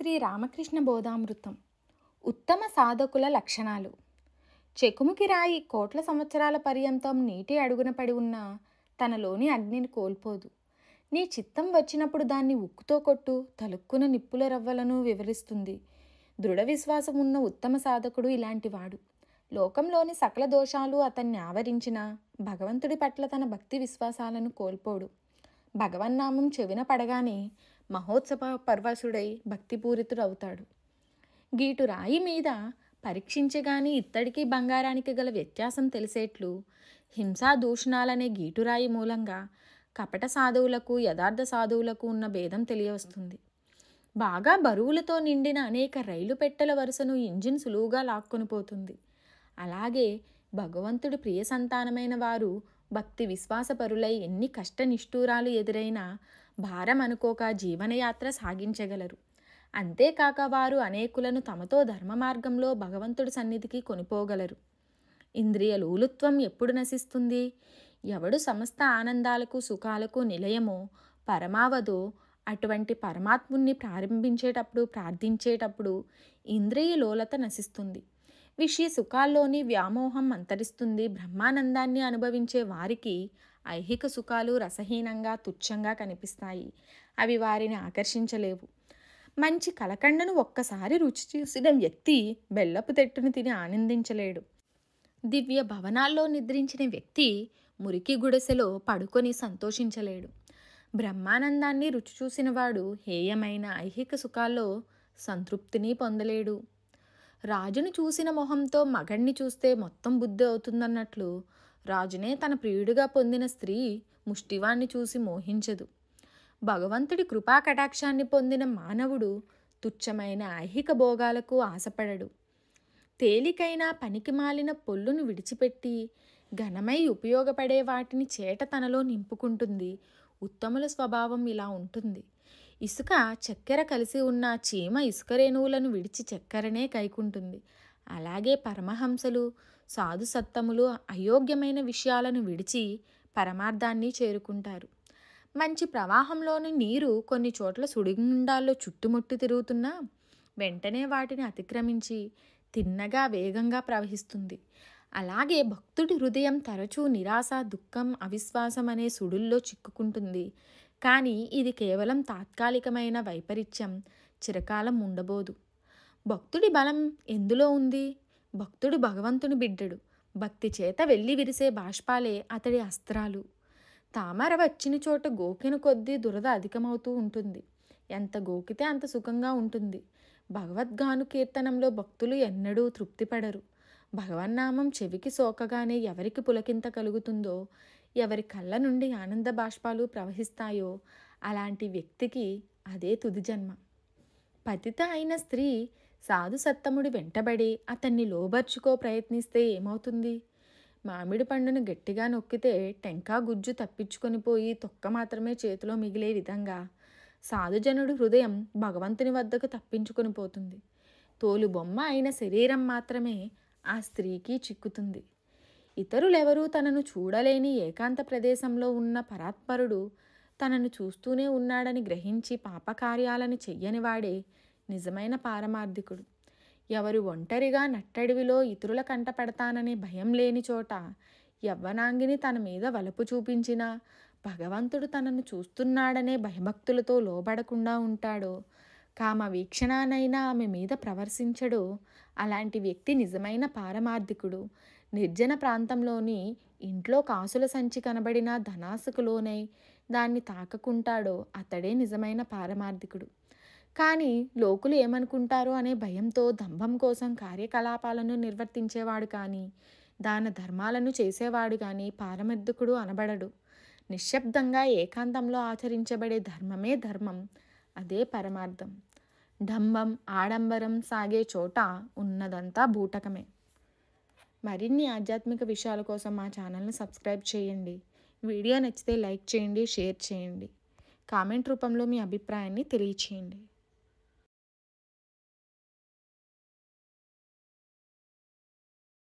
శ్రీ రామకృష్ణ బోధామృతం ఉత్తమ సాధకుల లక్షణాలు చెకుముకి రాయి కోట్ల సంవత్సరాల పర్యంతం నీటి అడుగున పడి ఉన్న తనలోని అగ్నిని కోల్పోదు నీ చిత్తం వచ్చినప్పుడు దాన్ని ఉక్కుతో కొట్టు తలుక్కున నిప్పుల రవ్వలను వివరిస్తుంది దృఢ విశ్వాసం ఉన్న ఉత్తమ సాధకుడు ఇలాంటివాడు లోకంలోని సకల దోషాలు అతన్ని ఆవరించినా భగవంతుడి పట్ల తన భక్తి విశ్వాసాలను కోల్పోడు భగవన్నామం చెవిన పడగానే మహోత్సవ పర్వసుడై భక్తిపూరితుడవుతాడు గీటు రాయి మీద పరీక్షించగానే ఇత్తడికి బంగారానికి గల వ్యత్యాసం తెలిసేట్లు హింసా దూషణాలనే గీటురాయి మూలంగా కపట సాధువులకు యథార్థ సాధువులకు ఉన్న భేదం తెలియవస్తుంది బాగా బరువులతో నిండిన అనేక రైలు పెట్టెల వరుసను ఇంజిన్ సులువుగా లాక్కొని పోతుంది అలాగే భగవంతుడు ప్రియ సంతానమైన వారు భక్తి విశ్వాసపరులై ఎన్ని కష్ట నిష్ఠూరాలు ఎదురైనా భారం అనుకోక జీవనయాత్ర సాగించగలరు అంతేకాక వారు అనేకులను తమతో ధర్మ మార్గంలో భగవంతుడి సన్నిధికి కొనిపోగలరు ఇంద్రియ లూలుత్వం ఎప్పుడు నశిస్తుంది ఎవడు సమస్త ఆనందాలకు సుఖాలకు నిలయమో పరమావధో అటువంటి పరమాత్ముణ్ణి ప్రారంభించేటప్పుడు ప్రార్థించేటప్పుడు ఇంద్రియ లోలత నశిస్తుంది విషయ సుఖాల్లోని వ్యామోహం అంతరిస్తుంది బ్రహ్మానందాన్ని అనుభవించే వారికి ఐహిక సుఖాలు రసహీనంగా తుచ్చంగా కనిపిస్తాయి అవి వారిని ఆకర్షించలేవు మంచి కలకండను ఒక్కసారి రుచి చూసిన వ్యక్తి బెల్లపు తెట్టును తిని ఆనందించలేడు దివ్య భవనాల్లో నిద్రించిన వ్యక్తి మురికి గుడిసెలో పడుకొని సంతోషించలేడు బ్రహ్మానందాన్ని రుచి చూసినవాడు హేయమైన ఐహిక సుఖాల్లో సంతృప్తిని పొందలేడు రాజును చూసిన మొహంతో మగణ్ణి చూస్తే మొత్తం బుద్ధి అవుతుందన్నట్లు రాజునే తన ప్రియుడిగా పొందిన స్త్రీ ముష్టివాణ్ణి చూసి మోహించదు భగవంతుడి కృపా కటాక్షాన్ని పొందిన మానవుడు తుచ్చమైన ఐహిక భోగాలకు ఆశపడడు తేలికైన పనికి మాలిన పొల్లును విడిచిపెట్టి ఘనమై ఉపయోగపడే వాటిని చేట తనలో నింపుకుంటుంది ఉత్తముల స్వభావం ఇలా ఉంటుంది ఇసుక చక్కెర కలిసి ఉన్న చీమ ఇసుక రేణువులను విడిచి చక్కెరనే కైకుంటుంది అలాగే పరమహంసలు సాధుసత్తములు అయోగ్యమైన విషయాలను విడిచి పరమార్థాన్ని చేరుకుంటారు మంచి ప్రవాహంలోని నీరు కొన్ని చోట్ల సుడిగుండాల్లో చుట్టుముట్టి తిరుగుతున్నా వెంటనే వాటిని అతిక్రమించి తిన్నగా వేగంగా ప్రవహిస్తుంది అలాగే భక్తుడి హృదయం తరచూ నిరాశ దుఃఖం అవిశ్వాసం అనే సుడుల్లో చిక్కుకుంటుంది కానీ ఇది కేవలం తాత్కాలికమైన వైపరీత్యం చిరకాలం ఉండబోదు భక్తుడి బలం ఎందులో ఉంది భక్తుడు భగవంతుని బిడ్డడు భక్తి చేత వెళ్ళి విరిసే బాష్పాలే అతడి అస్త్రాలు తామర వచ్చిన చోట గోకిన కొద్దీ దురద అధికమవుతూ ఉంటుంది ఎంత గోకితే అంత సుఖంగా ఉంటుంది భగవద్గాను కీర్తనంలో భక్తులు ఎన్నడూ తృప్తిపడరు భగవన్నామం చెవికి సోకగానే ఎవరికి పులకింత కలుగుతుందో ఎవరి కళ్ళ నుండి ఆనంద బాష్పాలు ప్రవహిస్తాయో అలాంటి వ్యక్తికి అదే తుది జన్మ పతిత అయిన స్త్రీ సాధు సత్తముడు వెంటబడి అతన్ని లోబర్చుకో ప్రయత్నిస్తే ఏమవుతుంది మామిడి పండును గట్టిగా నొక్కితే టెంకా గుజ్జు తప్పించుకొని పోయి తొక్క మాత్రమే చేతిలో మిగిలే విధంగా సాధుజనుడు హృదయం భగవంతుని వద్దకు తప్పించుకొని పోతుంది తోలు బొమ్మ అయిన శరీరం మాత్రమే ఆ స్త్రీకి చిక్కుతుంది ఇతరులెవరూ తనను చూడలేని ఏకాంత ప్రదేశంలో ఉన్న పరాత్పరుడు తనను చూస్తూనే ఉన్నాడని గ్రహించి పాపకార్యాలను చెయ్యనివాడే నిజమైన పారమార్థికుడు ఎవరు ఒంటరిగా నట్టడివిలో ఇతరుల కంట పెడతాననే భయం లేని చోట యవ్వనాంగిని తన మీద వలపు చూపించినా భగవంతుడు తనను చూస్తున్నాడనే భయభక్తులతో లోబడకుండా ఉంటాడో కామ వీక్షణానైనా ఆమె మీద ప్రవర్శించడు అలాంటి వ్యక్తి నిజమైన పారమార్థికుడు నిర్జన ప్రాంతంలోని ఇంట్లో కాసుల సంచి కనబడిన ధనాసుకులోనై దాన్ని తాకకుంటాడో అతడే నిజమైన పారమార్థికుడు కానీ లోకులు ఏమనుకుంటారో అనే భయంతో దంభం కోసం కార్యకలాపాలను నిర్వర్తించేవాడు కానీ దాన ధర్మాలను చేసేవాడు కానీ పారమెద్దుకుడు అనబడడు నిశ్శబ్దంగా ఏకాంతంలో ఆచరించబడే ధర్మమే ధర్మం అదే పరమార్థం ధంభం ఆడంబరం సాగే చోట ఉన్నదంతా బూటకమే మరిన్ని ఆధ్యాత్మిక విషయాల కోసం మా ఛానల్ని సబ్స్క్రైబ్ చేయండి వీడియో నచ్చితే లైక్ చేయండి షేర్ చేయండి కామెంట్ రూపంలో మీ అభిప్రాయాన్ని తెలియచేయండి